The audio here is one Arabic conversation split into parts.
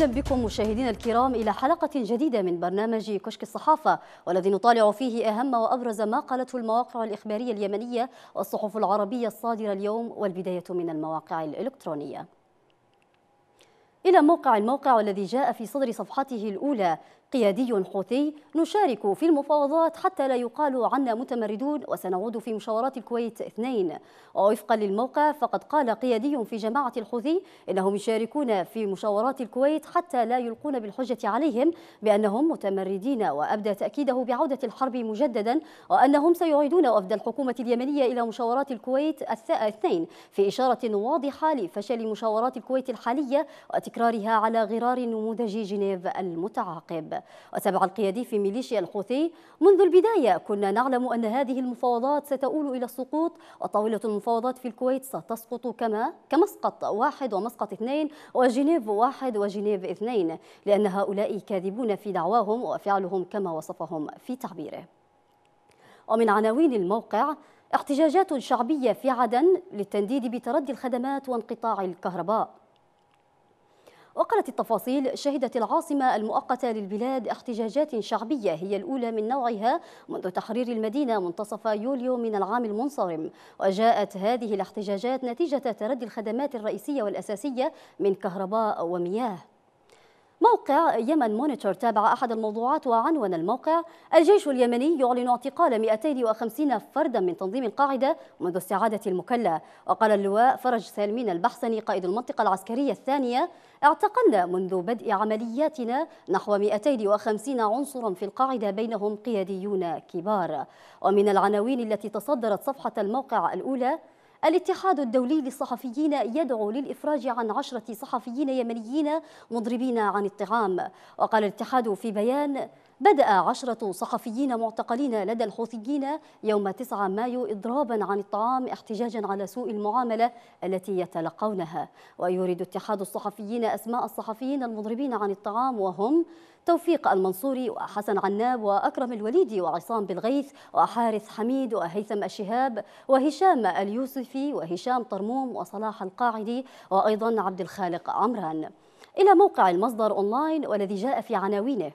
اهلا بكم مشاهدينا الكرام الى حلقه جديده من برنامج كشك الصحافه والذي نطالع فيه اهم وابرز ما قالته المواقع الاخباريه اليمنيه والصحف العربيه الصادره اليوم والبدايه من المواقع الالكترونيه. إلى موقع الموقع الذي جاء في صدر صفحته الأولى قيادي حوثي نشارك في المفاوضات حتى لا يقال عنا متمردون وسنعود في مشاورات الكويت اثنين ووفقا للموقع فقد قال قيادي في جماعة الحوثي إنهم يشاركون في مشاورات الكويت حتى لا يلقون بالحجة عليهم بأنهم متمردين وأبدى تأكيده بعودة الحرب مجددا وأنهم سيعيدون وفد الحكومة اليمنية إلى مشاورات الكويت اثنين في إشارة واضحة لفشل مشاورات الكويت الحالية وتكرارها على غرار نموذج جنيف المتعاقب وتابع القيادي في ميليشيا الحوثي منذ البداية كنا نعلم أن هذه المفاوضات ستؤول إلى السقوط وطاولة المفاوضات في الكويت ستسقط كما كمسقط واحد ومسقط اثنين وجنيف واحد وجنيف اثنين لأن هؤلاء كاذبون في دعواهم وفعلهم كما وصفهم في تعبيره ومن عناوين الموقع احتجاجات شعبية في عدن للتنديد بتردي الخدمات وانقطاع الكهرباء وقالت التفاصيل شهدت العاصمة المؤقتة للبلاد احتجاجات شعبية هي الأولى من نوعها منذ تحرير المدينة منتصف يوليو من العام المنصرم وجاءت هذه الاحتجاجات نتيجة تردي الخدمات الرئيسية والأساسية من كهرباء ومياه موقع يمن مونيتور تابع أحد الموضوعات وعنوان الموقع الجيش اليمني يعلن اعتقال 250 فردا من تنظيم القاعدة منذ استعادة المكلا وقال اللواء فرج سالمين البحسني قائد المنطقة العسكرية الثانية اعتقلنا منذ بدء عملياتنا نحو 250 عنصرا في القاعدة بينهم قياديون كبار ومن العناوين التي تصدرت صفحة الموقع الأولى الاتحاد الدولي للصحفيين يدعو للإفراج عن عشرة صحفيين يمنيين مضربين عن الطعام وقال الاتحاد في بيان بدأ عشرة صحفيين معتقلين لدى الحوثيين يوم 9 مايو إضرابا عن الطعام احتجاجا على سوء المعاملة التي يتلقونها ويريد اتحاد الصحفيين أسماء الصحفيين المضربين عن الطعام وهم توفيق المنصوري وحسن عناب وأكرم الوليدي وعصام بالغيث وحارث حميد وهيثم الشهاب وهشام اليوسفي وهشام طرموم وصلاح القاعدي وأيضا عبد الخالق عمران إلى موقع المصدر أونلاين والذي جاء في عناوينه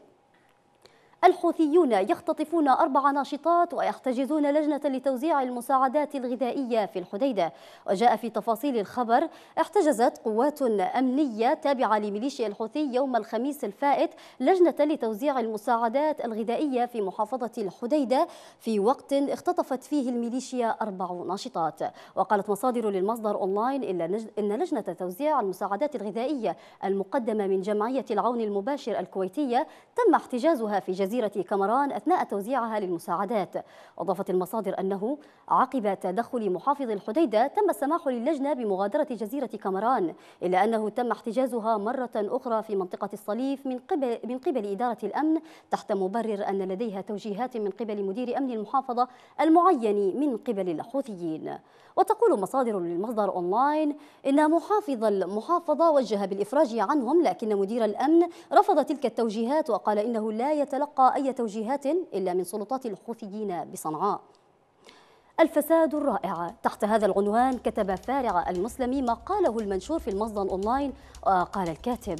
الحوثيون يختطفون أربع ناشطات ويحتجزون لجنة لتوزيع المساعدات الغذائية في الحديدة وجاء في تفاصيل الخبر احتجزت قوات أمنية تابعة لميليشيا الحوثي يوم الخميس الفائت لجنة لتوزيع المساعدات الغذائية في محافظة الحديدة في وقت اختطفت فيه الميليشيا أربع ناشطات وقالت مصادر للمصدر أونلاين إن لجنة توزيع المساعدات الغذائية المقدمة من جمعية العون المباشر الكويتية تم احتجازها في جزيرة جزيرة كمران أثناء توزيعها للمساعدات أضافت المصادر أنه عقب تدخل محافظ الحديدة تم السماح للجنة بمغادرة جزيرة كمران إلا أنه تم احتجازها مرة أخرى في منطقة الصليف من قبل, من قبل إدارة الأمن تحت مبرر أن لديها توجيهات من قبل مدير أمن المحافظة المعين من قبل الحوثيين وتقول مصادر للمصدر أونلاين إن محافظ المحافظة وجه بالإفراج عنهم لكن مدير الأمن رفض تلك التوجيهات وقال إنه لا يتلقى أي توجيهات إلا من سلطات الحوثيين بصنعاء الفساد الرائع تحت هذا العنوان كتب فارع المسلمي ما قاله المنشور في المصدر أونلاين قال الكاتب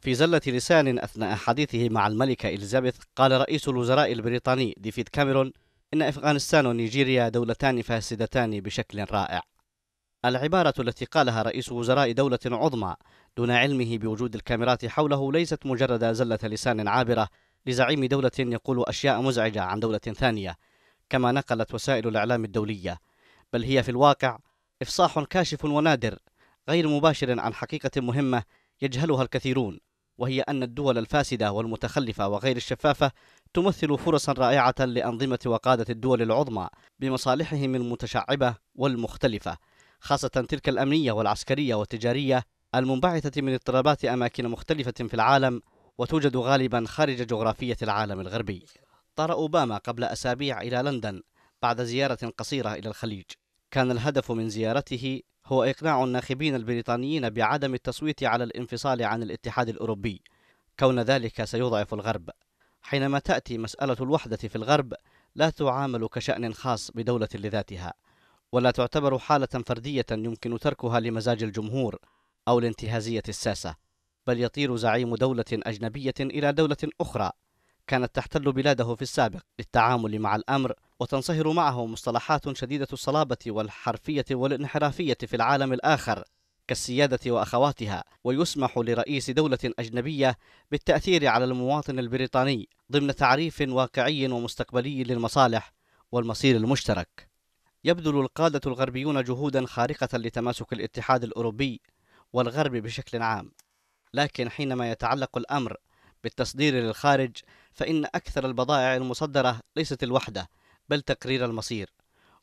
في زلة لسان أثناء حديثه مع الملكة إليزابيث قال رئيس الوزراء البريطاني ديفيد كاميرون إن أفغانستان ونيجيريا دولتان فاسدتان بشكل رائع العبارة التي قالها رئيس وزراء دولة عظمى دون علمه بوجود الكاميرات حوله ليست مجرد زلة لسان عابرة لزعيم دولة يقول أشياء مزعجة عن دولة ثانية كما نقلت وسائل الإعلام الدولية بل هي في الواقع إفصاح كاشف ونادر غير مباشر عن حقيقة مهمة يجهلها الكثيرون وهي أن الدول الفاسدة والمتخلفة وغير الشفافة تمثل فرصا رائعة لأنظمة وقادة الدول العظمى بمصالحهم المتشعبة والمختلفة خاصة تلك الأمنية والعسكرية والتجارية المنبعثة من اضطرابات أماكن مختلفة في العالم وتوجد غالبا خارج جغرافية العالم الغربي طار أوباما قبل أسابيع إلى لندن بعد زيارة قصيرة إلى الخليج كان الهدف من زيارته هو إقناع الناخبين البريطانيين بعدم التصويت على الانفصال عن الاتحاد الأوروبي كون ذلك سيضعف الغرب حينما تأتي مسألة الوحدة في الغرب لا تعامل كشأن خاص بدولة لذاتها ولا تعتبر حالة فردية يمكن تركها لمزاج الجمهور أو لانتهازية الساسة بل يطير زعيم دولة أجنبية إلى دولة أخرى كانت تحتل بلاده في السابق للتعامل مع الأمر وتنصهر معه مصطلحات شديدة الصلابة والحرفية والانحرافية في العالم الآخر كالسيادة وأخواتها ويسمح لرئيس دولة أجنبية بالتأثير على المواطن البريطاني ضمن تعريف واقعي ومستقبلي للمصالح والمصير المشترك يبذل القادة الغربيون جهودا خارقة لتماسك الاتحاد الأوروبي والغرب بشكل عام لكن حينما يتعلق الأمر بالتصدير للخارج فإن أكثر البضائع المصدرة ليست الوحدة بل تقرير المصير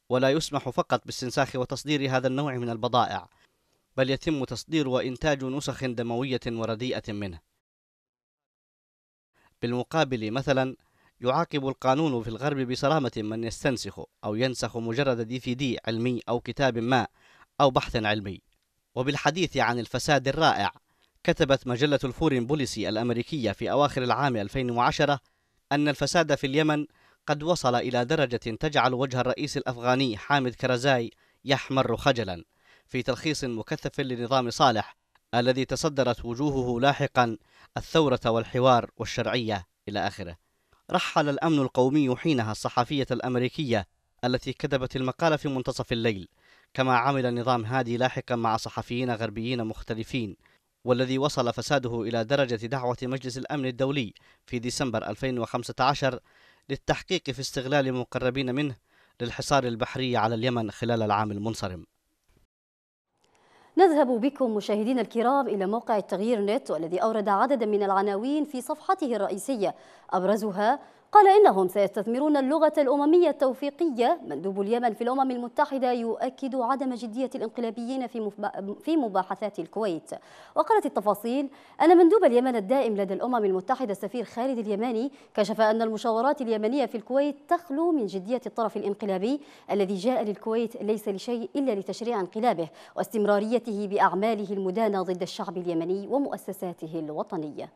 ولا يسمح فقط باستنساخ وتصدير هذا النوع من البضائع بل يتم تصدير وإنتاج نسخ دموية ورديئة منه بالمقابل مثلا يعاقب القانون في الغرب بصرامة من يستنسخ أو ينسخ مجرد دي في دي علمي أو كتاب ما أو بحث علمي وبالحديث عن الفساد الرائع كتبت مجلة الفورين بوليسي الأمريكية في أواخر العام 2010 أن الفساد في اليمن قد وصل إلى درجة تجعل وجه الرئيس الأفغاني حامد كرزاي يحمر خجلا في تلخيص مكثف لنظام صالح الذي تصدرت وجوهه لاحقا الثورة والحوار والشرعية إلى آخره رحل الأمن القومي حينها الصحفية الأمريكية التي كتبت المقالة في منتصف الليل كما عمل النظام هادي لاحقا مع صحفيين غربيين مختلفين والذي وصل فساده إلى درجة دعوة مجلس الأمن الدولي في ديسمبر 2015 للتحقيق في استغلال مقربين منه للحصار البحري على اليمن خلال العام المنصرم نذهب بكم مشاهدينا الكرام إلى موقع التغيير نت والذي أورد عددا من العناوين في صفحته الرئيسية أبرزها قال إنهم سيستثمرون اللغة الأممية التوفيقية مندوب اليمن في الأمم المتحدة يؤكد عدم جدية الانقلابيين في في مباحثات الكويت وقالت التفاصيل أن مندوب اليمن الدائم لدى الأمم المتحدة السفير خالد اليماني كشف أن المشاورات اليمنية في الكويت تخلو من جدية الطرف الانقلابي الذي جاء للكويت ليس لشيء إلا لتشريع انقلابه واستمراريته بأعماله المدانة ضد الشعب اليمني ومؤسساته الوطنية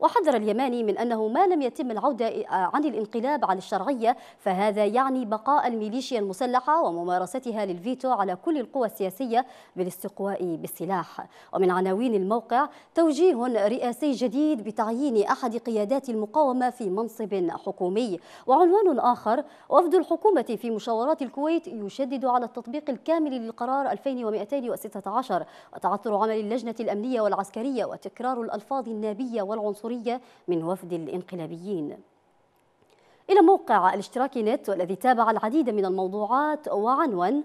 وحذر اليماني من أنه ما لم يتم العودة آه، عن الانقلاب على الشرعية فهذا يعني بقاء الميليشيا المسلحة وممارستها للفيتو على كل القوى السياسية بالاستقواء بالسلاح ومن عناوين الموقع توجيه رئاسي جديد بتعيين أحد قيادات المقاومة في منصب حكومي وعنوان آخر وفد الحكومة في مشاورات الكويت يشدد على التطبيق الكامل للقرار 2216 وتعثر عمل اللجنة الأمنية والعسكرية وتكرار الألفاظ النابية والعنصرية الجمهورية من وفد الانقلابيين إلى موقع الاشتراك نت والذي تابع العديد من الموضوعات وعنون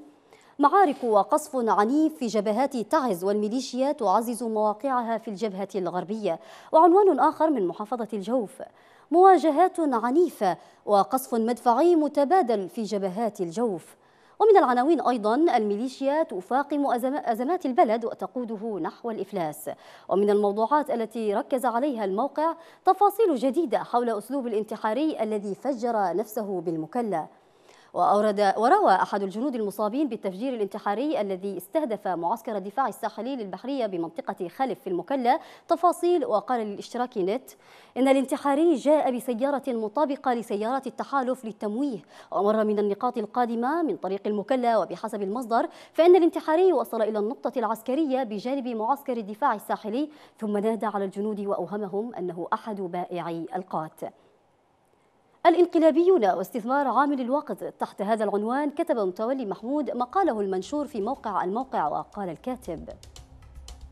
معارك وقصف عنيف في جبهات تعز والميليشيا تعزز مواقعها في الجبهة الغربية وعنوان آخر من محافظة الجوف مواجهات عنيفة وقصف مدفعي متبادل في جبهات الجوف ومن العناوين أيضا الميليشيا تفاقم أزمات البلد وتقوده نحو الإفلاس ومن الموضوعات التي ركز عليها الموقع تفاصيل جديدة حول أسلوب الانتحاري الذي فجر نفسه بالمكلة وأورد وروى أحد الجنود المصابين بالتفجير الانتحاري الذي استهدف معسكر الدفاع الساحلي للبحرية بمنطقة خلف في المكلا تفاصيل وقال للاشتراك نت إن الانتحاري جاء بسيارة مطابقة لسيارات التحالف للتمويه ومر من النقاط القادمة من طريق المكلا وبحسب المصدر فإن الانتحاري وصل إلى النقطة العسكرية بجانب معسكر الدفاع الساحلي ثم نادى على الجنود وأوهمهم أنه أحد بائعي القات الانقلابيون واستثمار عامل الوقت تحت هذا العنوان كتب متولي محمود مقاله المنشور في موقع الموقع وقال الكاتب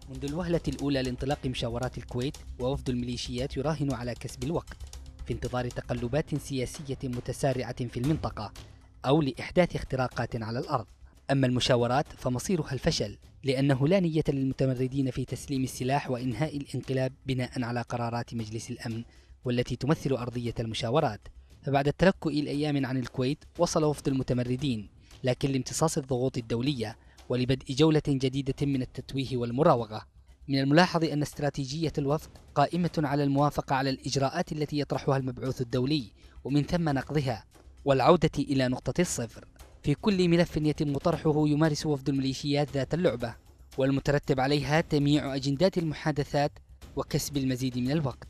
منذ الوهلة الأولى لانطلاق مشاورات الكويت ووفد الميليشيات يراهن على كسب الوقت في انتظار تقلبات سياسية متسارعة في المنطقة أو لإحداث اختراقات على الأرض أما المشاورات فمصيرها الفشل لأنه لا نية للمتمردين في تسليم السلاح وإنهاء الانقلاب بناء على قرارات مجلس الأمن والتي تمثل أرضية المشاورات فبعد التلكؤ لأيام عن الكويت وصل وفد المتمردين لكن لامتصاص الضغوط الدولية ولبدء جولة جديدة من التتويه والمراوغة من الملاحظ أن استراتيجية الوفد قائمة على الموافقة على الإجراءات التي يطرحها المبعوث الدولي ومن ثم نقضها والعودة إلى نقطة الصفر في كل ملف يتم طرحه يمارس وفد الميليشيات ذات اللعبة والمترتب عليها تمييع أجندات المحادثات وكسب المزيد من الوقت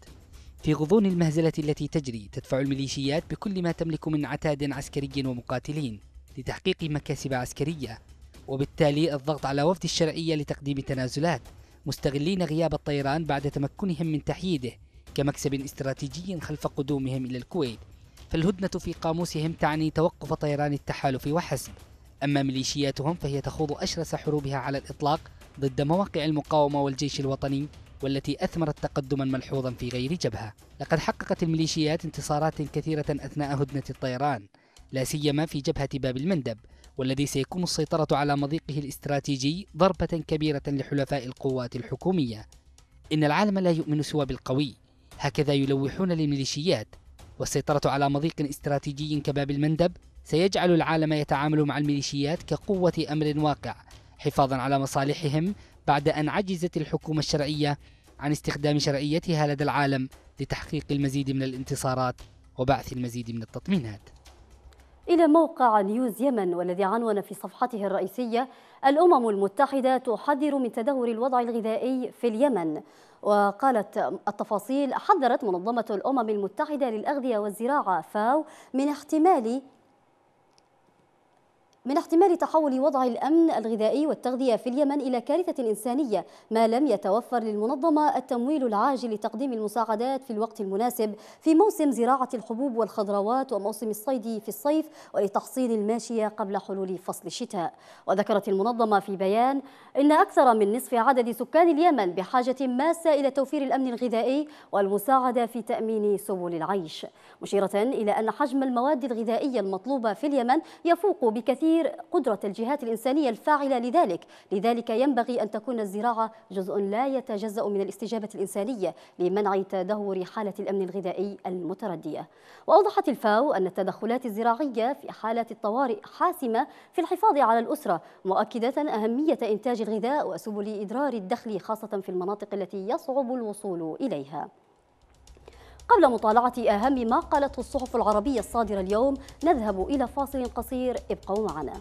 في غضون المهزلة التي تجري تدفع الميليشيات بكل ما تملك من عتاد عسكري ومقاتلين لتحقيق مكاسب عسكرية وبالتالي الضغط على وفد الشرعية لتقديم تنازلات مستغلين غياب الطيران بعد تمكنهم من تحييده كمكسب استراتيجي خلف قدومهم إلى الكويت فالهدنة في قاموسهم تعني توقف طيران التحالف وحسب أما ميليشياتهم فهي تخوض أشرس حروبها على الإطلاق ضد مواقع المقاومة والجيش الوطني والتي أثمرت تقدما ملحوظا في غير جبهة لقد حققت الميليشيات انتصارات كثيرة أثناء هدنة الطيران لا سيما في جبهة باب المندب والذي سيكون السيطرة على مضيقه الاستراتيجي ضربة كبيرة لحلفاء القوات الحكومية إن العالم لا يؤمن سوى بالقوي هكذا يلوحون للميليشيات والسيطرة على مضيق استراتيجي كباب المندب سيجعل العالم يتعامل مع الميليشيات كقوة أمر واقع حفاظا على مصالحهم بعد أن عجزت الحكومة الشرعية عن استخدام شرعيتها لدى العالم لتحقيق المزيد من الانتصارات وبعث المزيد من التطمينات إلى موقع نيوز يمن والذي عنون في صفحته الرئيسية الأمم المتحدة تحذر من تدهور الوضع الغذائي في اليمن وقالت التفاصيل حذرت منظمة الأمم المتحدة للأغذية والزراعة فاو من احتمال من احتمال تحول وضع الأمن الغذائي والتغذية في اليمن إلى كارثة إنسانية ما لم يتوفر للمنظمة التمويل العاجل لتقديم المساعدات في الوقت المناسب في موسم زراعة الحبوب والخضروات وموسم الصيد في الصيف ولتحصين الماشية قبل حلول فصل الشتاء وذكرت المنظمة في بيان إن أكثر من نصف عدد سكان اليمن بحاجة ماسة إلى توفير الأمن الغذائي والمساعدة في تأمين سبل العيش مشيرة إلى أن حجم المواد الغذائية المطلوبة في اليمن يفوق بكثير تطوير قدرة الجهات الإنسانية الفاعلة لذلك لذلك ينبغي أن تكون الزراعة جزء لا يتجزأ من الاستجابة الإنسانية لمنع تدهور حالة الأمن الغذائي المتردية وأوضحت الفاو أن التدخلات الزراعية في حالة الطوارئ حاسمة في الحفاظ على الأسرة مؤكدة أهمية إنتاج الغذاء وسبل إدرار الدخل خاصة في المناطق التي يصعب الوصول إليها قبل مطالعة أهم ما قالته الصحف العربية الصادرة اليوم نذهب إلى فاصل قصير ابقوا معنا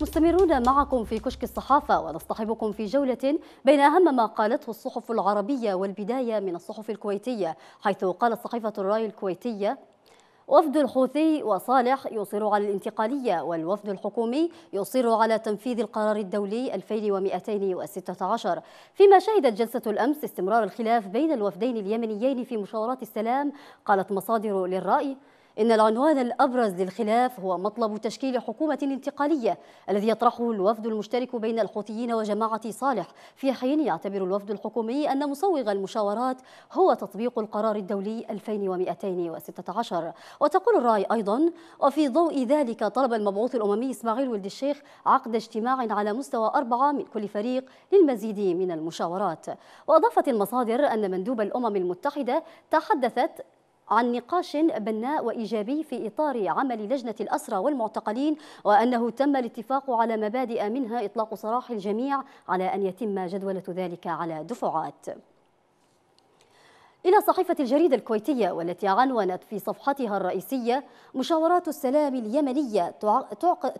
مستمرون معكم في كشك الصحافة ونصطحبكم في جولة بين أهم ما قالته الصحف العربية والبداية من الصحف الكويتية حيث قالت صحيفة الراي الكويتية وفد الحوثي وصالح يصر على الانتقالية والوفد الحكومي يصر على تنفيذ القرار الدولي 2216 فيما شهدت جلسة الأمس استمرار الخلاف بين الوفدين اليمنيين في مشاورات السلام قالت مصادر للرأي إن العنوان الأبرز للخلاف هو مطلب تشكيل حكومة انتقالية الذي يطرحه الوفد المشترك بين الحوثيين وجماعة صالح في حين يعتبر الوفد الحكومي أن مصوغ المشاورات هو تطبيق القرار الدولي 2216 وتقول الرأي أيضا وفي ضوء ذلك طلب المبعوث الأممي إسماعيل ولد الشيخ عقد اجتماع على مستوى أربعة من كل فريق للمزيد من المشاورات وأضافت المصادر أن مندوب الأمم المتحدة تحدثت عن نقاش بناء وإيجابي في إطار عمل لجنة الأسرى والمعتقلين وأنه تم الاتفاق على مبادئ منها إطلاق سراح الجميع على أن يتم جدولة ذلك على دفعات إلى صحيفة الجريدة الكويتية والتي عنونت في صفحتها الرئيسية مشاورات السلام اليمنية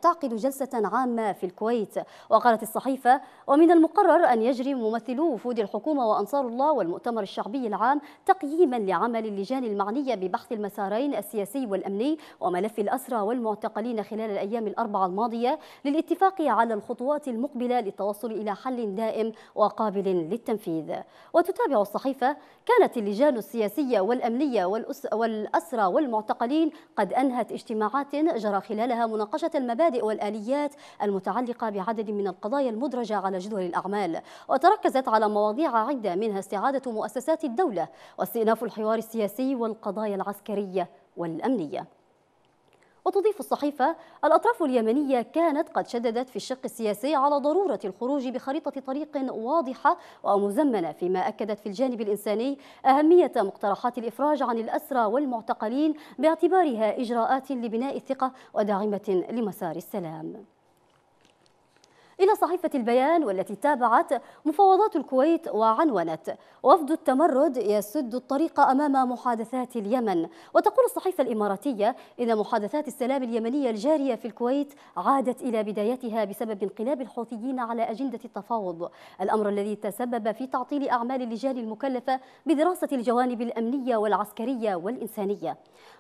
تعقد جلسة عامة في الكويت وقالت الصحيفة ومن المقرر أن يجري ممثلو وفود الحكومة وأنصار الله والمؤتمر الشعبي العام تقييما لعمل اللجان المعنية ببحث المسارين السياسي والأمني وملف الأسرى والمعتقلين خلال الأيام الأربعة الماضية للاتفاق على الخطوات المقبلة للتوصل إلى حل دائم وقابل للتنفيذ وتتابع الصحيفة كانت اللجان السياسية والأمنية والأسرى والمعتقلين قد أنهت اجتماعات جرى خلالها مناقشة المبادئ والآليات المتعلقة بعدد من القضايا المدرجة على جدول الأعمال وتركزت على مواضيع عدة منها استعادة مؤسسات الدولة واستئناف الحوار السياسي والقضايا العسكرية والأمنية وتضيف الصحيفة الأطراف اليمنية كانت قد شددت في الشق السياسي على ضرورة الخروج بخريطة طريق واضحة ومزمنة فيما أكدت في الجانب الإنساني أهمية مقترحات الإفراج عن الأسرى والمعتقلين باعتبارها إجراءات لبناء الثقة وداعمة لمسار السلام إلى صحيفة البيان والتي تابعت مفاوضات الكويت وعنونت وفد التمرد يسد الطريق أمام محادثات اليمن وتقول الصحيفة الإماراتية إن محادثات السلام اليمنية الجارية في الكويت عادت إلى بدايتها بسبب انقلاب الحوثيين على أجندة التفاوض الأمر الذي تسبب في تعطيل أعمال اللجان المكلفة بدراسة الجوانب الأمنية والعسكرية والإنسانية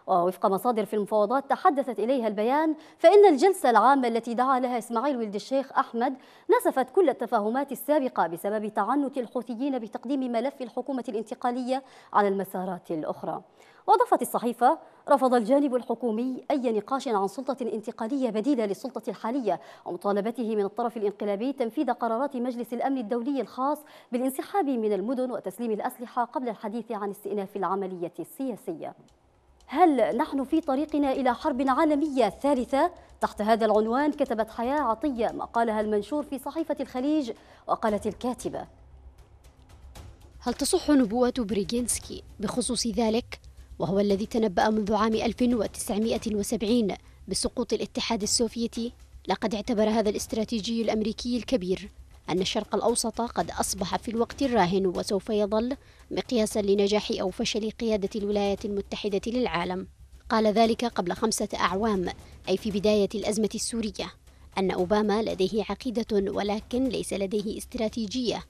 ووفق مصادر في المفاوضات تحدثت إليها البيان فإن الجلسة العامة التي دعا لها إسماعيل ولد الشيخ أحمد الرياض نسفت كل التفاهمات السابقة بسبب تعنت الحوثيين بتقديم ملف الحكومة الانتقالية على المسارات الأخرى وأضافت الصحيفة رفض الجانب الحكومي أي نقاش عن سلطة انتقالية بديلة للسلطة الحالية ومطالبته من الطرف الانقلابي تنفيذ قرارات مجلس الأمن الدولي الخاص بالانسحاب من المدن وتسليم الأسلحة قبل الحديث عن استئناف العملية السياسية هل نحن في طريقنا إلى حرب عالمية ثالثة؟ تحت هذا العنوان كتبت حياة عطية ما قالها المنشور في صحيفة الخليج وقالت الكاتبة هل تصح نبوة بريجينسكي بخصوص ذلك؟ وهو الذي تنبأ منذ عام 1970 بسقوط الاتحاد السوفيتي لقد اعتبر هذا الاستراتيجي الأمريكي الكبير أن الشرق الأوسط قد أصبح في الوقت الراهن وسوف يظل مقياسا لنجاح أو فشل قيادة الولايات المتحدة للعالم قال ذلك قبل خمسة أعوام أي في بداية الأزمة السورية أن أوباما لديه عقيدة ولكن ليس لديه استراتيجية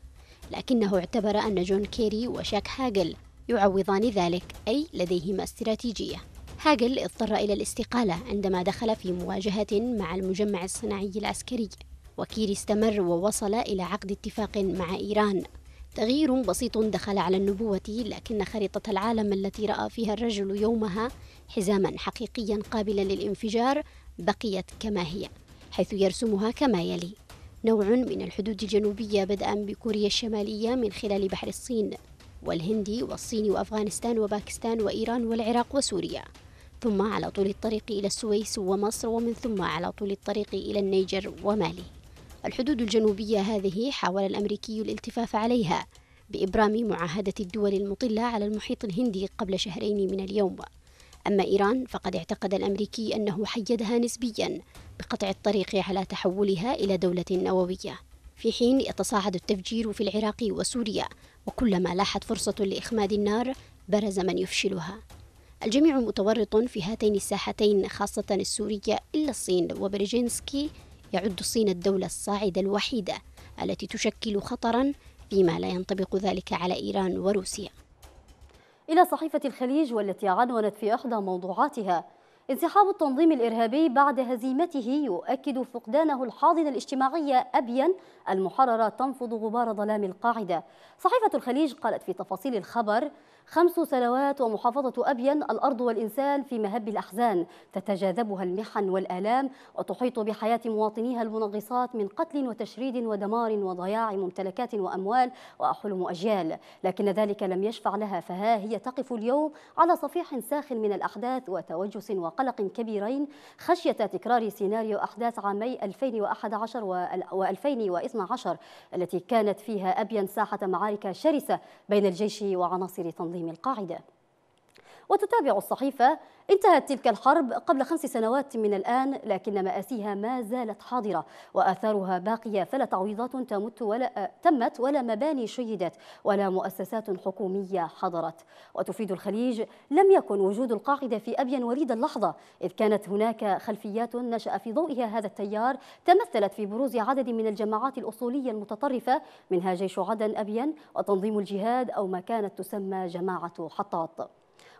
لكنه اعتبر أن جون كيري وشاك هاجل يعوضان ذلك أي لديهما استراتيجية هاجل اضطر إلى الاستقالة عندما دخل في مواجهة مع المجمع الصناعي العسكري وكيري استمر ووصل إلى عقد اتفاق مع إيران تغيير بسيط دخل على النبوة لكن خريطة العالم التي رأى فيها الرجل يومها حزاما حقيقيا قابلا للانفجار بقيت كما هي حيث يرسمها كما يلي نوع من الحدود الجنوبية بدءا بكوريا الشمالية من خلال بحر الصين والهند والصين وأفغانستان وباكستان وإيران والعراق وسوريا ثم على طول الطريق إلى السويس ومصر ومن ثم على طول الطريق إلى النيجر ومالي الحدود الجنوبية هذه حاول الأمريكي الالتفاف عليها بإبرام معاهدة الدول المطلة على المحيط الهندي قبل شهرين من اليوم أما إيران فقد اعتقد الأمريكي أنه حيدها نسبيا بقطع الطريق على تحولها إلى دولة نووية في حين يتصاعد التفجير في العراق وسوريا وكلما لاحت فرصة لإخماد النار برز من يفشلها الجميع متورط في هاتين الساحتين خاصة السورية إلا الصين وبرجينسكي يعد الصين الدولة الصاعدة الوحيدة التي تشكل خطرا فيما لا ينطبق ذلك على إيران وروسيا إلى صحيفة الخليج والتي عنونت في إحدى موضوعاتها انسحاب التنظيم الإرهابي بعد هزيمته يؤكد فقدانه الحاضنة الاجتماعية أبين المحررة تنفض غبار ظلام القاعدة صحيفة الخليج قالت في تفاصيل الخبر خمس سنوات ومحافظة أبين الأرض والإنسان في مهب الأحزان تتجاذبها المحن والآلام وتحيط بحياة مواطنيها المنغصات من قتل وتشريد ودمار وضياع ممتلكات وأموال وأحلم أجيال لكن ذلك لم يشفع لها فها هي تقف اليوم على صفيح ساخن من الأحداث وتوجس وقلق كبيرين خشية تكرار سيناريو أحداث عامي 2011 و 2012 التي كانت فيها أبين ساحة معارك شرسة بين الجيش وعناصر تنظيم هذه القاعدة وتتابع الصحيفة انتهت تلك الحرب قبل خمس سنوات من الآن لكن مآسيها ما زالت حاضرة وآثارها باقية فلا تعويضات تمت ولا تمت ولا مباني شيدت ولا مؤسسات حكومية حضرت وتفيد الخليج لم يكن وجود القاعدة في أبين وليد اللحظة إذ كانت هناك خلفيات نشأ في ضوئها هذا التيار تمثلت في بروز عدد من الجماعات الأصولية المتطرفة منها جيش عدن أبين وتنظيم الجهاد أو ما كانت تسمى جماعة حطاط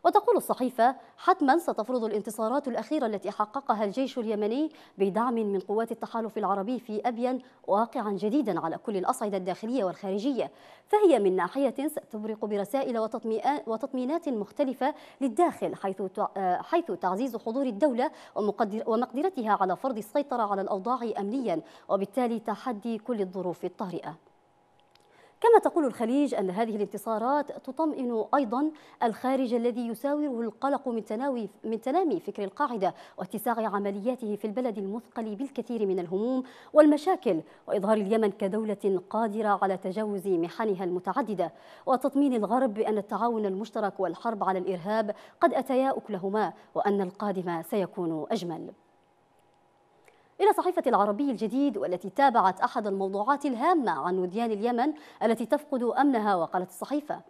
وتقول الصحيفة حتما ستفرض الانتصارات الأخيرة التي حققها الجيش اليمني بدعم من قوات التحالف العربي في أبين واقعا جديدا على كل الأصعدة الداخلية والخارجية فهي من ناحية ستبرق برسائل وتطمينات مختلفة للداخل حيث آه، حيث تعزيز حضور الدولة ومقدرتها على فرض السيطرة على الأوضاع أمنيا وبالتالي تحدي كل الظروف الطارئة كما تقول الخليج أن هذه الانتصارات تطمئن أيضا الخارج الذي يساوره القلق من تناوي من تنامي فكر القاعدة واتساع عملياته في البلد المثقل بالكثير من الهموم والمشاكل وإظهار اليمن كدولة قادرة على تجاوز محنها المتعددة وتطمين الغرب بأن التعاون المشترك والحرب على الإرهاب قد أتيا أكلهما وأن القادم سيكون أجمل إلى صحيفة العربي الجديد والتي تابعت أحد الموضوعات الهامة عن وديان اليمن التي تفقد أمنها وقالت الصحيفة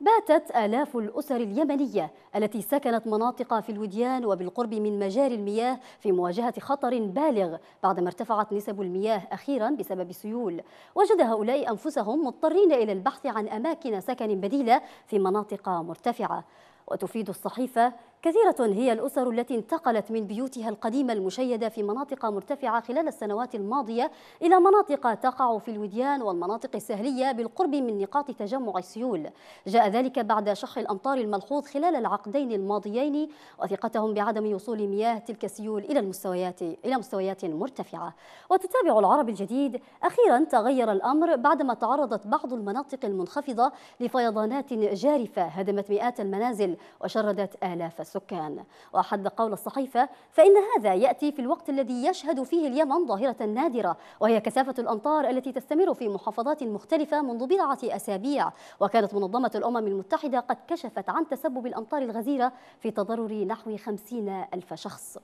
باتت آلاف الأسر اليمنية التي سكنت مناطق في الوديان وبالقرب من مجاري المياه في مواجهة خطر بالغ بعدما ارتفعت نسب المياه أخيرا بسبب سيول وجد هؤلاء أنفسهم مضطرين إلى البحث عن أماكن سكن بديلة في مناطق مرتفعة وتفيد الصحيفة كثيرة هي الأسر التي انتقلت من بيوتها القديمة المشيدة في مناطق مرتفعة خلال السنوات الماضية إلى مناطق تقع في الوديان والمناطق السهلية بالقرب من نقاط تجمع السيول جاء ذلك بعد شح الأمطار الملحوظ خلال العقدين الماضيين وثقتهم بعدم وصول مياه تلك السيول إلى المستويات إلى مستويات مرتفعة وتتابع العرب الجديد أخيرا تغير الأمر بعدما تعرضت بعض المناطق المنخفضة لفيضانات جارفة هدمت مئات المنازل وشردت آلاف السكان وحد قول الصحيفة فإن هذا يأتي في الوقت الذي يشهد فيه اليمن ظاهرة نادرة وهي كثافة الأمطار التي تستمر في محافظات مختلفة منذ بضعة أسابيع وكانت منظمة الأمم المتحدة قد كشفت عن تسبب الأمطار الغزيرة في تضرر نحو خمسين ألف شخص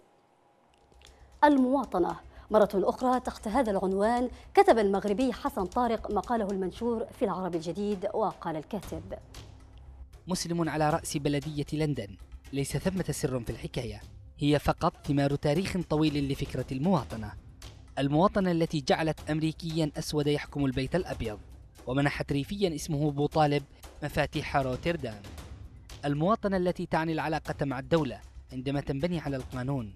المواطنة مرة أخرى تحت هذا العنوان كتب المغربي حسن طارق مقاله المنشور في العرب الجديد وقال الكاتب مسلم على رأس بلدية لندن ليس ثمة سر في الحكاية هي فقط ثمار تاريخ طويل لفكرة المواطنة المواطنة التي جعلت أمريكيا أسود يحكم البيت الأبيض ومنحت ريفيا اسمه أبو طالب مفاتيح روتردام المواطنة التي تعني العلاقة مع الدولة عندما تنبني على القانون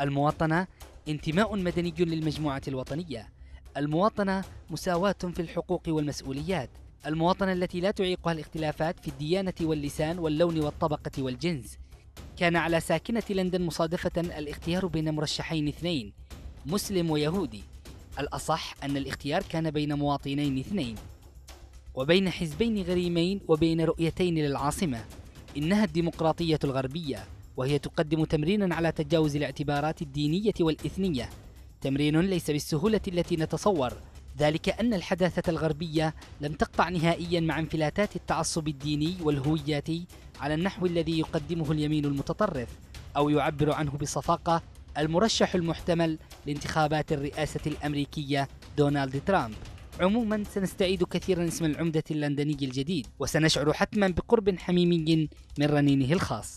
المواطنة انتماء مدني للمجموعة الوطنية المواطنة مساواة في الحقوق والمسؤوليات المواطنة التي لا تعيقها الاختلافات في الديانة واللسان واللون والطبقة والجنس كان على ساكنة لندن مصادفة الاختيار بين مرشحين اثنين مسلم ويهودي الأصح أن الاختيار كان بين مواطنين اثنين وبين حزبين غريمين وبين رؤيتين للعاصمة إنها الديمقراطية الغربية وهي تقدم تمرينا على تجاوز الاعتبارات الدينية والإثنية تمرين ليس بالسهولة التي نتصور ذلك أن الحداثة الغربية لم تقطع نهائيا مع انفلاتات التعصب الديني والهوياتي على النحو الذي يقدمه اليمين المتطرف أو يعبر عنه بصفاقة المرشح المحتمل لانتخابات الرئاسة الأمريكية دونالد ترامب عموما سنستعيد كثيرا اسم العمدة اللندني الجديد وسنشعر حتما بقرب حميمي من رنينه الخاص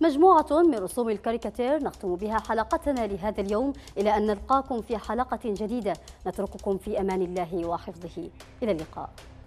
مجموعة من رسوم الكاريكاتير نختم بها حلقتنا لهذا اليوم إلى أن نلقاكم في حلقة جديدة نترككم في أمان الله وحفظه إلى اللقاء